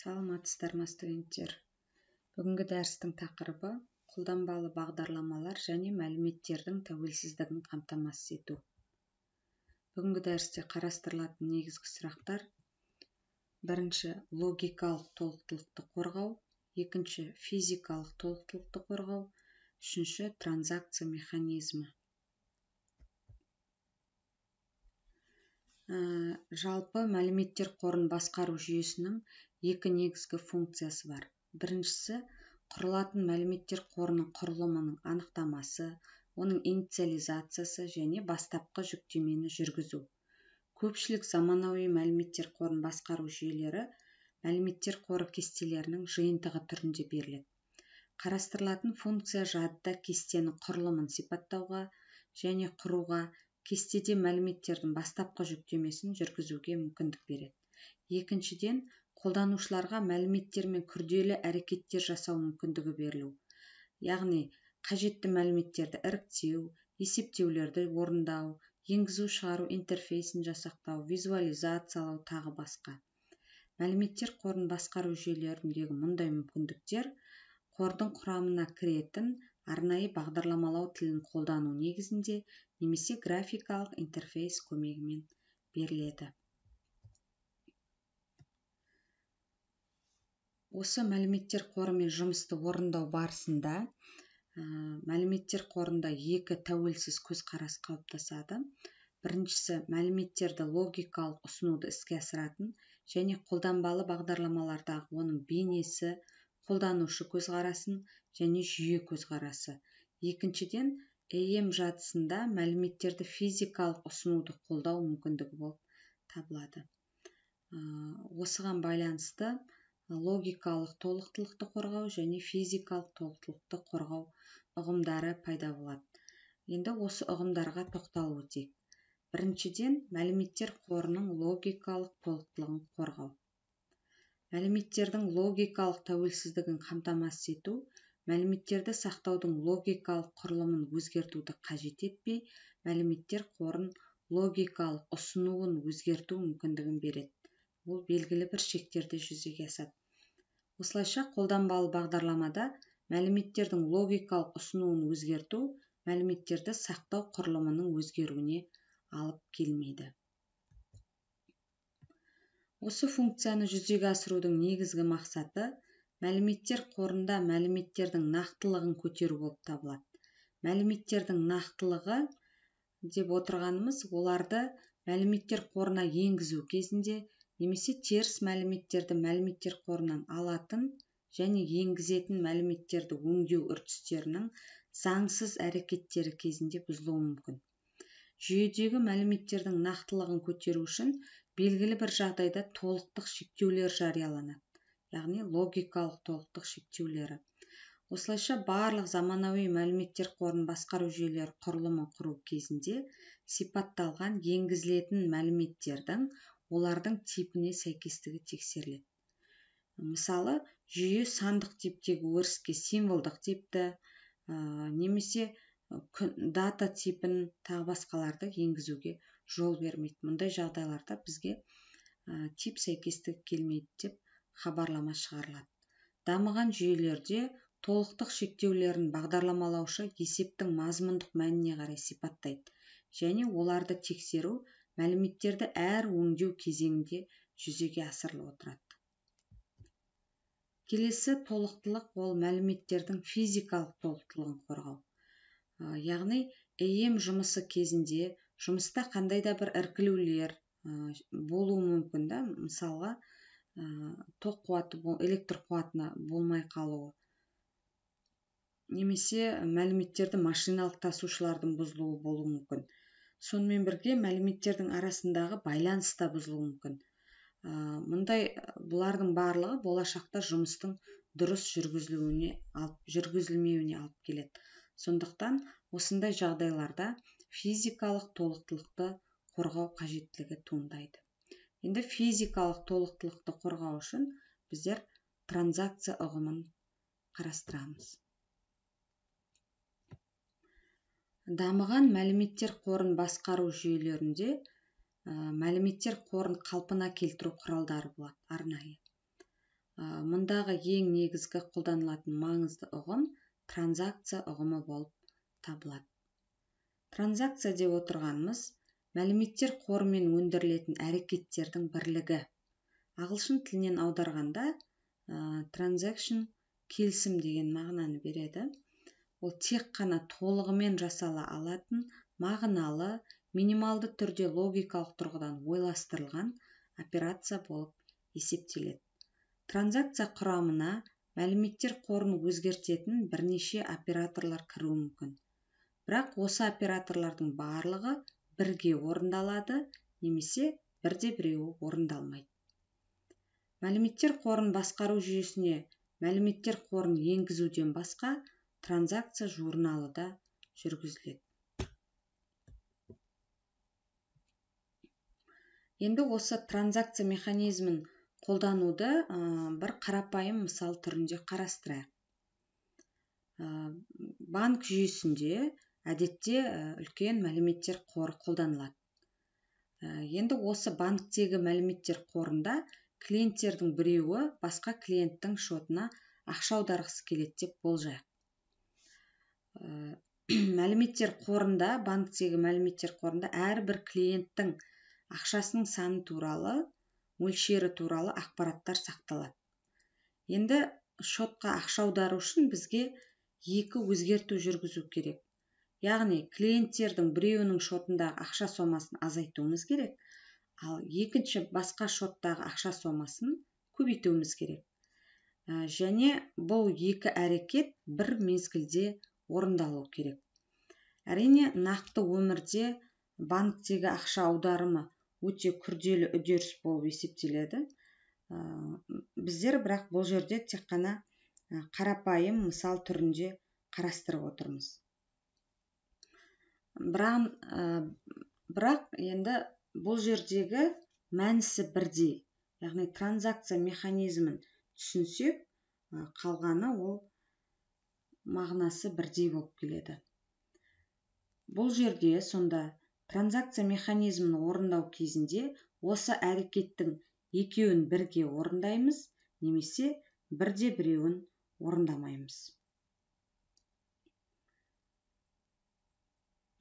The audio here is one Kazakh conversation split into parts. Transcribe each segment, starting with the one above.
саламатсыздар ма студенттер бүгінгі дәрістің тақырыбы қолданбалы бағдарламалар және мәліметтердің тәуелсіздігін қамтамасыз ету бүгінгі дәрісте қарастырылатын негізгі сұрақтар бірінші логикалық толықтылықты қорғау екінші физикалық толықтылықты қорғау үшінші транзакция механизмі ә, жалпы мәліметтер қорын басқару жүйесінің екі негізгі функциясы бар біріншісі құрылатын мәліметтер қорының құрылымының анықтамасы оның инициализациясы және бастапқы жүктемені жүргізу көпшілік заманауи мәліметтер қорын басқару жүйелері мәліметтер қоры кестелерінің жиынтығы түрінде беріледі қарастырылатын функция жадыда кестенің құрылымын сипаттауға және құруға кестеде мәліметтердің бастапқы жүктемесін жүргізуге мүмкіндік береді екіншіден қолданушыларға мәліметтермен күрделі әрекеттер жасау мүмкіндігі берілу яғни қажетті мәліметтерді іріктеу есептеулерді орындау енгізу шығару интерфейсін жасақтау визуализациялау тағы басқа мәліметтер қорын басқару жүйелеріндегі мұндай мүмкіндіктер қордың құрамына кіретін арнайы бағдарламалау тілін қолдану негізінде немесе графикалық интерфейс көмегімен беріледі осы мәліметтер қорымен жұмысты орындау барысында ә, мәліметтер қорында екі тәуелсіз көзқарас қалыптасады біріншісі мәліметтерді логикалық ұсынуды іске асыратын және қолданбалы бағдарламалардағы оның бейнесі қолданушы көзқарасын және жүйе көзқарасы екіншіден эем жатысында мәліметтерді физикалық ұсынуды қолдау мүмкіндігі болып табылады осыған байланысты логикалық толықтылықты қорғау және физикалық толықтылықты қорғау ұғымдары пайда болады енді осы ұғымдарға тоқталып өтейік біріншіден мәліметтер қорының логикалық толықтылығын қорғау мәліметтердің логикалық тәуелсіздігін қамтамасыз ету мәліметтерді сақтаудың логикалық құрылымын өзгертуді қажет етпей мәліметтер қорын логикалық ұсынуын өзгерту мүмкіндігін береді ол белгілі бір шектерде жүзеге асады осылайша қолданбалы бағдарламада мәліметтердің логикалық ұсынуын өзгерту мәліметтерді сақтау құрылымының өзгеруіне алып келмейді осы функцияны жүзеге асырудың негізгі мақсаты мәліметтер қорында мәліметтердің нақтылығын көтеру болып табылады мәліметтердің нақтылығы деп отырғанымыз оларды мәліметтер қорына енгізу кезінде немесе теріс мәліметтерді мәліметтер қорынан алатын және енгізетін мәліметтерді өңдеу үрдістерінің заңсыз әрекеттері кезінде бұзылуы мүмкін жүйедегі мәліметтердің нақтылығын көтеру үшін белгілі бір жағдайда толықтық шектеулер жарияланады яғни логикалық толықтық шектеулері осылайша барлық заманауи мәліметтер қорын басқару жүйелері құрылымын құру кезінде сипатталған енгізілетін мәліметтердің олардың типіне сәйкестігі тексеріледі мысалы жүйе сандық типтегі өріске символдық типті ә, немесе дата типін тағы басқаларды енгізуге жол бермейді мұндай жағдайларда бізге тип сәйкестік келмейді деп хабарлама шығарылады дамыған жүйелерде толықтық шектеулерін бағдарламалаушы есептің мазмұндық мәніне қарай сипаттайды және оларды тексеру мәліметтерді әр өңдеу кезеңінде жүзеге асырылып отырады келесі толықтылық ол мәліметтердің физикалық толықтылығын қорғау яғни эем жұмысы кезінде жұмыста қандай да бір іркілулер болуы мүмкін да мысалға тоқ қуаты электр қуатына болмай қалуы немесе мәліметтерді машиналық тасушылардың бұзылуы болуы мүмкін сонымен бірге мәліметтердің арасындағы байланыс та бұзылуы мүмкін ә, мұндай бұлардың барлығы болашақта жұмыстың дұрыс жүргізілуіне алып жүргізілмеуіне алып келеді сондықтан осындай жағдайларда физикалық толықтылықты қорғау қажеттілігі туындайды енді физикалық толықтылықты қорғау үшін біздер транзакция ұғымын қарастырамыз дамыған мәліметтер қорын басқару жүйелерінде ә, мәліметтер қорын қалпына келтіру құралдары болады арнайы ә, мұндағы ең негізгі қолданылатын маңызды ұғым транзакция ұғымы болып табылады транзакция деп отырғанымыз мәліметтер қорымен өндірілетін әрекеттердің бірлігі ағылшын тілінен аударғанда ә, transaction келісім деген мағынаны береді ол тек қана толығымен жасала алатын мағыналы минималды түрде логикалық тұрғыдан ойластырылған операция болып есептеледі транзакция құрамына мәліметтер қорын өзгертетін бірнеше операторлар кіруі мүмкін бірақ осы операторлардың барлығы бірге орындалады немесе бірде біреуі орындалмайды мәліметтер қорын басқару жүйесіне мәліметтер қорын енгізуден басқа транзакция журналыда жүргізіледі енді осы транзакция механизмін қолдануды бір қарапайым мысал түрінде қарастырайық банк жүйесінде әдетте үлкен мәліметтер қоры қолданылады енді осы банктегі мәліметтер қорында клиенттердің біреуі басқа клиенттің шотына ақша аударғысы келеді деп болжайық Э, мәліметтер қорында банктегі мәліметтер қорында әрбір клиенттің ақшасының саны туралы мөлшері туралы ақпараттар сақталады енді шотқа ақша аудару үшін бізге екі өзгерту жүргізу керек яғни клиенттердің біреуінің шотындағы ақша сомасын азайтуымыз керек ал екінші басқа шоттағы ақша сомасын көбейтуіміз керек э, және бұл екі әрекет бір мезгілде орындалу керек әрине нақты өмірде банктегі ақша аударымы өте күрделі үдеріс болып есептеледі ә, біздер бірақ бұл жерде тек қана ә, қарапайым мысал түрінде қарастырып отырмыз бірақ, ә, бірақ енді бұл жердегі мәнісі бірдей яғни транзакция механизмін түсінсек қалғаны ол мағынасы бірдей болып келеді бұл жерде сонда транзакция механизмін орындау кезінде осы әрекеттің екеуін бірге орындаймыз немесе бірде біреуін орындамаймыз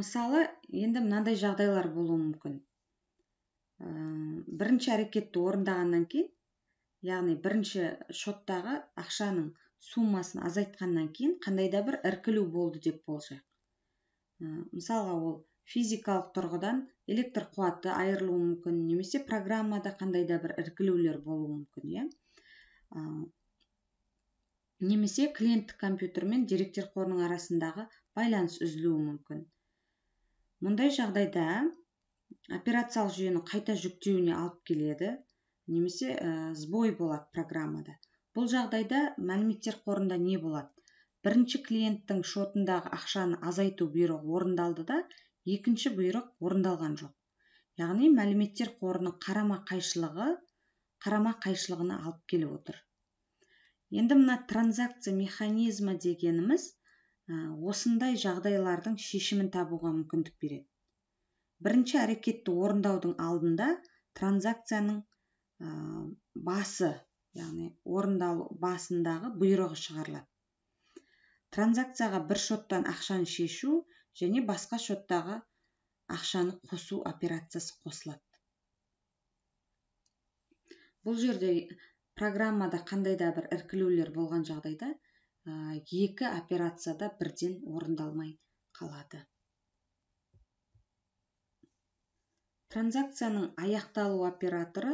мысалы енді мынандай жағдайлар болуы мүмкін ә, бірінші әрекетті орындағаннан кейін яғни бірінші шоттағы ақшаның суммасын азайтқаннан кейін қандай да бір іркілу болды деп болжайық мысалға ол физикалық тұрғыдан электр қуаты айырылуы мүмкін немесе программада қандай да бір іркілулер болуы мүмкін иә немесе клиенттік компьютер мен деректер қорының арасындағы байланыс үзілуі мүмкін мұндай жағдайда операциялық жүйені қайта жүктеуіне алып келеді немесе ә, сбой болады программада бұл жағдайда мәліметтер қорында не болады бірінші клиенттің шотындағы ақшаны азайту бұйрығы орындалды да екінші бұйрық орындалған жоқ яғни мәліметтер қорының қарама қайшылығы қарама қайшылығына алып келіп отыр енді мына транзакция механизмі дегеніміз осындай жағдайлардың шешімін табуға мүмкіндік береді бірінші әрекетті орындаудың алдында транзакцияның басы яғни орындалу басындағы бұйрығы шығарылады транзакцияға бір шоттан ақшаны шешу және басқа шоттағы ақшаны қосу операциясы қосылады бұл жерде программада қандай да бір іркілулер болған жағдайда екі операцияда бірден орындалмай қалады транзакцияның аяқталу операторы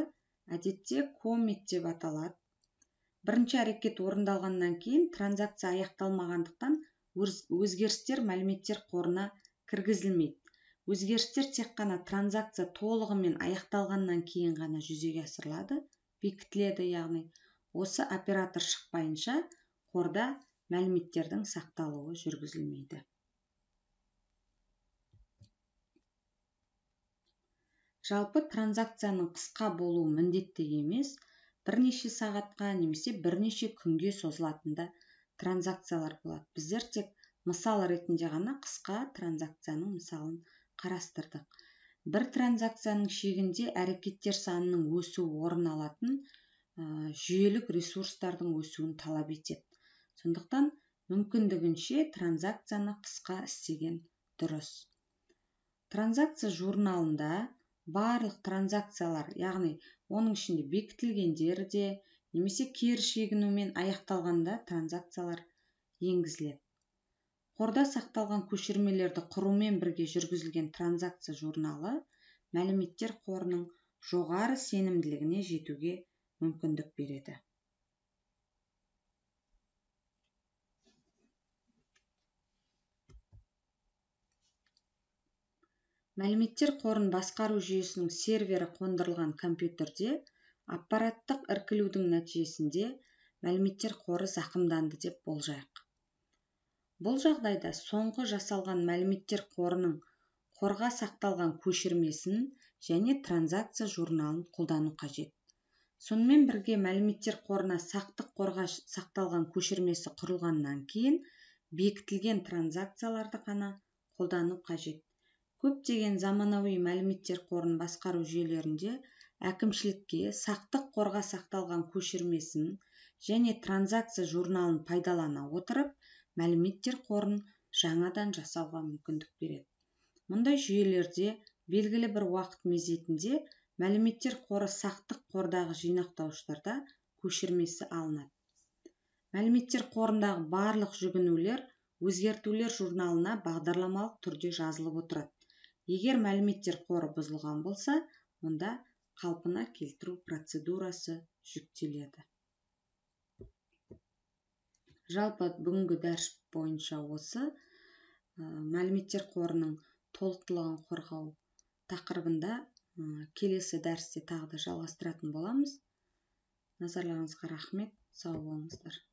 әдетте коммит деп аталады бірінші әрекет орындалғаннан кейін транзакция аяқталмағандықтан өзгерістер мәліметтер қорына кіргізілмейді өзгерістер тек қана транзакция толығымен аяқталғаннан кейін ғана жүзеге асырылады бекітіледі яғни осы оператор шықпайынша қорда мәліметтердің сақталуы жүргізілмейді жалпы транзакцияның қысқа болуы міндетті емес бірнеше сағатқа немесе бірнеше күнге созылатында транзакциялар болады біздер тек мысал ретінде ғана қысқа транзакцияның мысалын қарастырдық бір транзакцияның шегінде әрекеттер санының өсу орын алатын ә, жүйелік ресурстардың өсуін талап етеді сондықтан мүмкіндігінше транзакцияны қысқа істеген дұрыс транзакция журналында барлық транзакциялар яғни оның ішінде бекітілгендер де немесе кері шегінумен аяқталғанда транзакциялар енгізіледі қорда сақталған көшірмелерді құрумен бірге жүргізілген транзакция журналы мәліметтер қорының жоғары сенімділігіне жетуге мүмкіндік береді мәліметтер қорын басқару жүйесінің сервері қондырылған компьютерде аппараттық іркілудің нәтижесінде мәліметтер қоры зақымданды деп болжайық бұл жағдайда соңғы жасалған мәліметтер қорының қорға сақталған көшірмесін және транзакция журналын қолдану қажет сонымен бірге мәліметтер қорына сақтық қорға сақталған көшірмесі құрылғаннан кейін бекітілген транзакцияларды ғана қолдану қажет көптеген заманауи мәліметтер қорын басқару жүйелерінде әкімшілікке сақтық қорға сақталған көшірмесін және транзакция журналын пайдалана отырып мәліметтер қорын жаңадан жасауға мүмкіндік береді мұндай жүйелерде белгілі бір уақыт мезетінде мәліметтер қоры сақтық қордағы жинақтауыштарда көшірмесі алынады мәліметтер қорындағы барлық жүгінулер өзгертулер журналына бағдарламалық түрде жазылып отырады егер мәліметтер қоры бұзылған болса онда қалпына келтіру процедурасы жүктеледі жалпы бүгінгі дәріс бойынша осы ә, мәліметтер қорының толықтылығын қорғау тақырыбында келесі дәрісте тағы да жалғастыратын боламыз назарларыңызға рахмет сау болыңыздар